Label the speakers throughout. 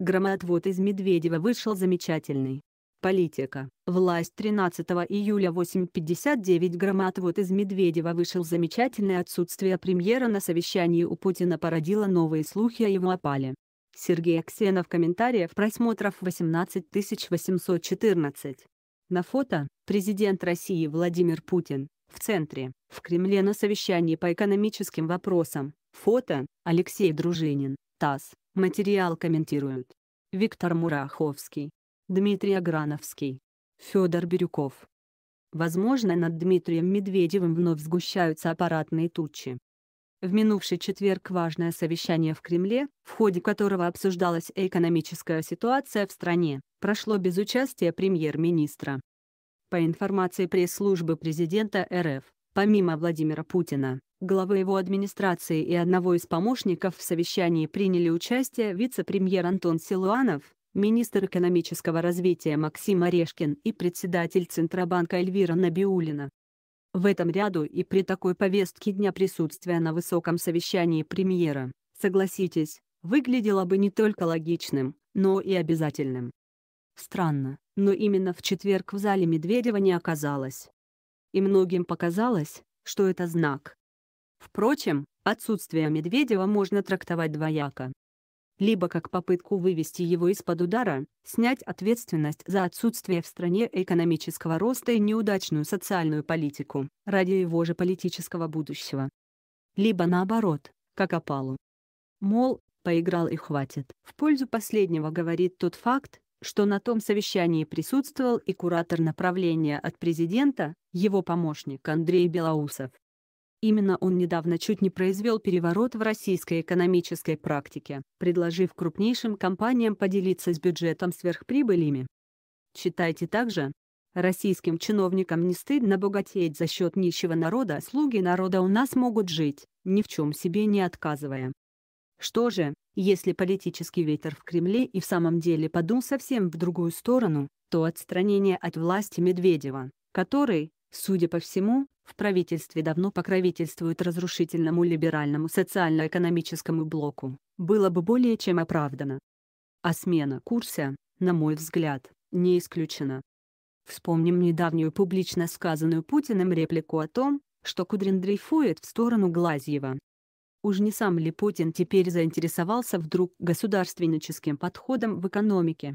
Speaker 1: Громоотвод из Медведева вышел замечательный. Политика. Власть 13 июля 8.59 громоотвод из Медведева вышел замечательный отсутствие премьера на совещании у Путина породило новые слухи о его опале. Сергей Аксенов комментариев просмотров 18814. На фото – президент России Владимир Путин, в центре, в Кремле на совещании по экономическим вопросам. Фото – Алексей Дружинин. ТАСС. Материал комментируют Виктор Мураховский, Дмитрий Аграновский, Федор Бирюков. Возможно, над Дмитрием Медведевым вновь сгущаются аппаратные тучи. В минувший четверг важное совещание в Кремле, в ходе которого обсуждалась экономическая ситуация в стране, прошло без участия премьер-министра. По информации пресс-службы президента РФ, помимо Владимира Путина, главы его администрации и одного из помощников в совещании приняли участие вице-премьер Антон Силуанов, министр экономического развития Максим Орешкин и председатель Центробанка Эльвира Набиулина. В этом ряду и при такой повестке дня присутствия на высоком совещании премьера, согласитесь, выглядело бы не только логичным, но и обязательным. Странно, но именно в четверг в зале Медведева не оказалось. И многим показалось, что это знак. Впрочем, отсутствие Медведева можно трактовать двояко. Либо как попытку вывести его из-под удара, снять ответственность за отсутствие в стране экономического роста и неудачную социальную политику, ради его же политического будущего. Либо наоборот, как опалу. Мол, поиграл и хватит. В пользу последнего говорит тот факт, что на том совещании присутствовал и куратор направления от президента, его помощник Андрей Белоусов. Именно он недавно чуть не произвел переворот в российской экономической практике, предложив крупнейшим компаниям поделиться с бюджетом сверхприбылями. Читайте также. Российским чиновникам не стыдно богатеть за счет нищего народа, слуги народа у нас могут жить, ни в чем себе не отказывая. Что же, если политический ветер в Кремле и в самом деле подул совсем в другую сторону, то отстранение от власти Медведева, который, судя по всему, в правительстве давно покровительствуют разрушительному либеральному социально-экономическому блоку, было бы более чем оправдано. А смена курса, на мой взгляд, не исключена. Вспомним недавнюю публично сказанную Путиным реплику о том, что Кудрин дрейфует в сторону Глазьева. Уж не сам ли Путин теперь заинтересовался вдруг государственническим подходом в экономике?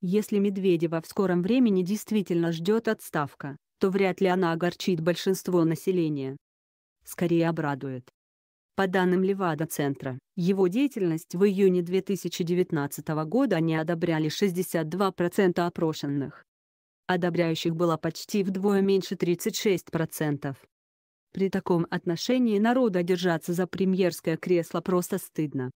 Speaker 1: Если Медведева в скором времени действительно ждет отставка, то вряд ли она огорчит большинство населения. Скорее обрадует. По данным Левада-центра, его деятельность в июне 2019 года не одобряли 62% опрошенных. Одобряющих было почти вдвое меньше 36%. При таком отношении народа держаться за премьерское кресло просто стыдно.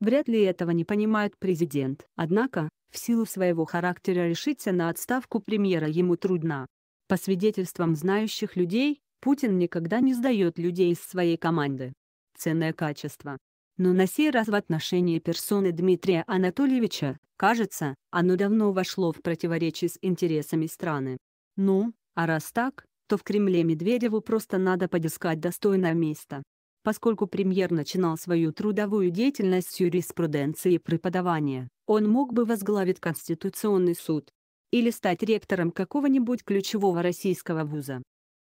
Speaker 1: Вряд ли этого не понимает президент, однако, в силу своего характера решиться на отставку премьера ему трудно. По свидетельствам знающих людей, Путин никогда не сдает людей из своей команды. Ценное качество. Но на сей раз в отношении персоны Дмитрия Анатольевича, кажется, оно давно вошло в противоречие с интересами страны. Ну, а раз так, то в Кремле Медведеву просто надо подыскать достойное место. Поскольку премьер начинал свою трудовую деятельность с юриспруденции и преподавания, он мог бы возглавить Конституционный суд, или стать ректором какого-нибудь ключевого российского вуза.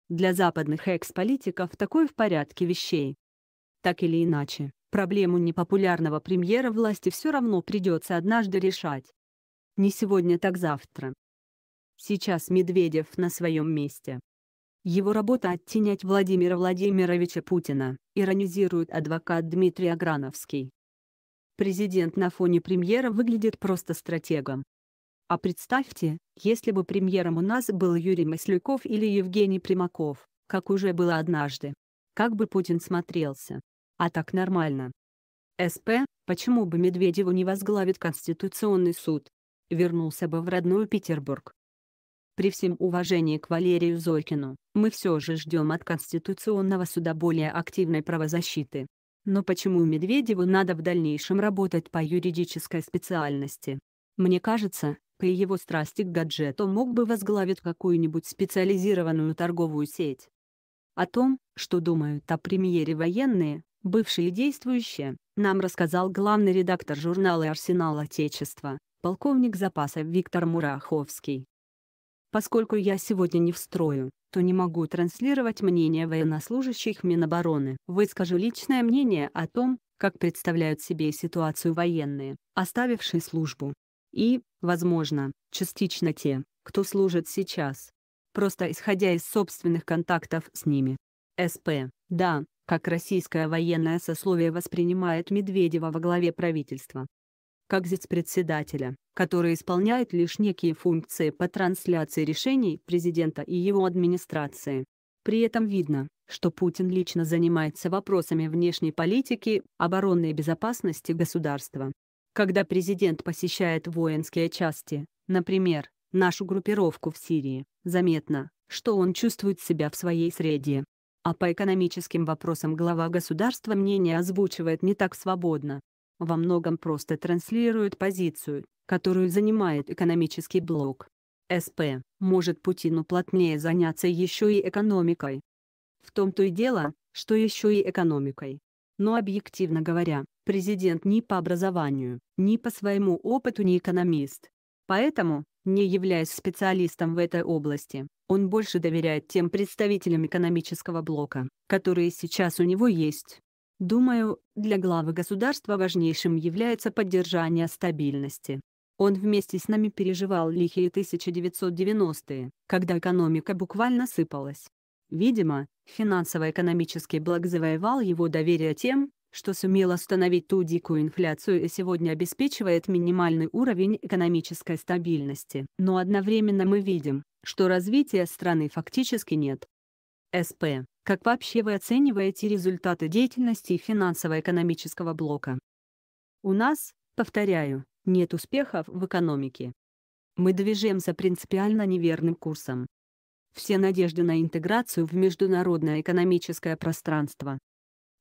Speaker 1: Для западных экс-политиков такой в порядке вещей. Так или иначе, проблему непопулярного премьера власти все равно придется однажды решать. Не сегодня, так завтра. Сейчас Медведев на своем месте. Его работа оттенять Владимира Владимировича Путина, иронизирует адвокат Дмитрий Аграновский. Президент на фоне премьера выглядит просто стратегом. А представьте, если бы премьером у нас был Юрий Маслюков или Евгений Примаков, как уже было однажды. Как бы Путин смотрелся. А так нормально. СП, почему бы Медведеву не возглавит Конституционный суд? Вернулся бы в родной Петербург. При всем уважении к Валерию Зорькину, мы все же ждем от Конституционного суда более активной правозащиты. Но почему Медведеву надо в дальнейшем работать по юридической специальности? Мне кажется, при его страсти к гаджету мог бы возглавить какую-нибудь специализированную торговую сеть. О том, что думают о премьере военные, бывшие и действующие, нам рассказал главный редактор журнала «Арсенал Отечества», полковник запаса Виктор Мураховский. Поскольку я сегодня не в строю, то не могу транслировать мнение военнослужащих Минобороны. Выскажу личное мнение о том, как представляют себе ситуацию военные, оставившие службу и, возможно, частично те, кто служит сейчас, просто исходя из собственных контактов с ними. СП. Да, как российское военное сословие воспринимает Медведева во главе правительства. Как председателя, который исполняет лишь некие функции по трансляции решений президента и его администрации. При этом видно, что Путин лично занимается вопросами внешней политики, оборонной безопасности государства, когда президент посещает воинские части, например, нашу группировку в Сирии, заметно, что он чувствует себя в своей среде. А по экономическим вопросам глава государства мнение озвучивает не так свободно. Во многом просто транслирует позицию, которую занимает экономический блок. СП, может Путину плотнее заняться еще и экономикой. В том-то и дело, что еще и экономикой. Но объективно говоря, президент ни по образованию, ни по своему опыту не экономист. Поэтому, не являясь специалистом в этой области, он больше доверяет тем представителям экономического блока, которые сейчас у него есть. Думаю, для главы государства важнейшим является поддержание стабильности. Он вместе с нами переживал лихие 1990-е, когда экономика буквально сыпалась. Видимо, финансово-экономический блок завоевал его доверие тем, что сумел остановить ту дикую инфляцию и сегодня обеспечивает минимальный уровень экономической стабильности. Но одновременно мы видим, что развития страны фактически нет. СП. Как вообще вы оцениваете результаты деятельности финансово-экономического блока? У нас, повторяю, нет успехов в экономике. Мы движемся принципиально неверным курсом. Все надежды на интеграцию в международное экономическое пространство,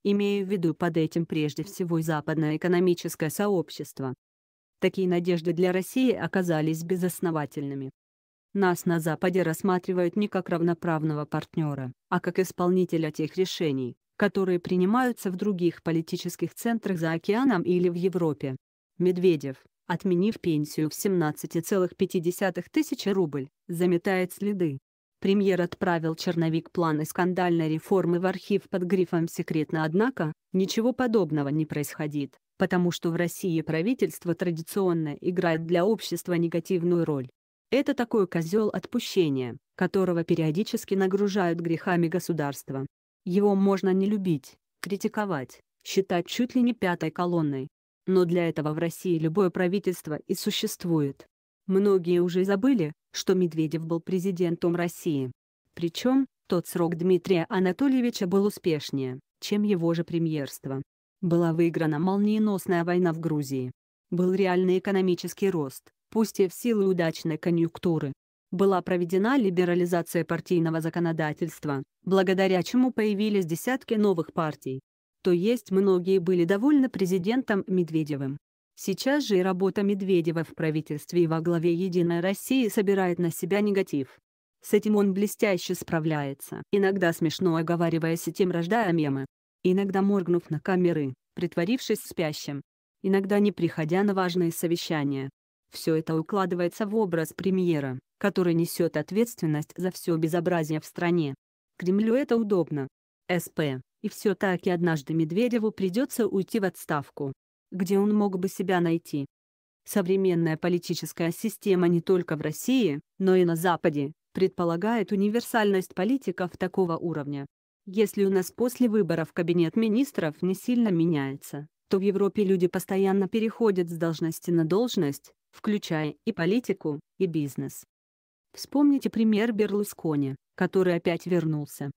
Speaker 1: Имею в виду под этим прежде всего западное экономическое сообщество. Такие надежды для России оказались безосновательными. Нас на Западе рассматривают не как равноправного партнера, а как исполнителя тех решений, которые принимаются в других политических центрах за океаном или в Европе. Медведев, отменив пенсию в 17,5 тысячи рубль, заметает следы, Премьер отправил черновик плана скандальной реформы в архив под грифом «Секретно», однако ничего подобного не происходит, потому что в России правительство традиционно играет для общества негативную роль. Это такой козел отпущения, которого периодически нагружают грехами государства. Его можно не любить, критиковать, считать чуть ли не пятой колонной. Но для этого в России любое правительство и существует. Многие уже забыли, что Медведев был президентом России. Причем, тот срок Дмитрия Анатольевича был успешнее, чем его же премьерство. Была выиграна молниеносная война в Грузии. Был реальный экономический рост, пусть и в силу удачной конъюнктуры. Была проведена либерализация партийного законодательства, благодаря чему появились десятки новых партий. То есть многие были довольны президентом Медведевым. Сейчас же и работа Медведева в правительстве и во главе «Единой России» собирает на себя негатив. С этим он блестяще справляется, иногда смешно оговариваясь и тем рождая мемы. Иногда моргнув на камеры, притворившись спящим. Иногда не приходя на важные совещания. Все это укладывается в образ премьера, который несет ответственность за все безобразие в стране. Кремлю это удобно. СП, и все-таки однажды Медведеву придется уйти в отставку где он мог бы себя найти. Современная политическая система не только в России, но и на Западе, предполагает универсальность политиков такого уровня. Если у нас после выборов кабинет министров не сильно меняется, то в Европе люди постоянно переходят с должности на должность, включая и политику, и бизнес. Вспомните пример Берлускони, который опять вернулся.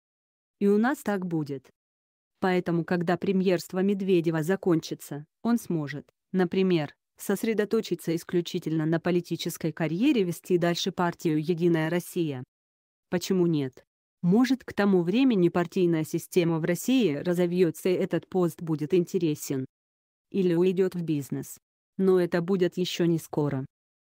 Speaker 1: И у нас так будет. Поэтому, когда премьерство Медведева закончится, он сможет, например, сосредоточиться исключительно на политической карьере вести дальше партию «Единая Россия». Почему нет? Может, к тому времени партийная система в России разовьется и этот пост будет интересен. Или уйдет в бизнес. Но это будет еще не скоро.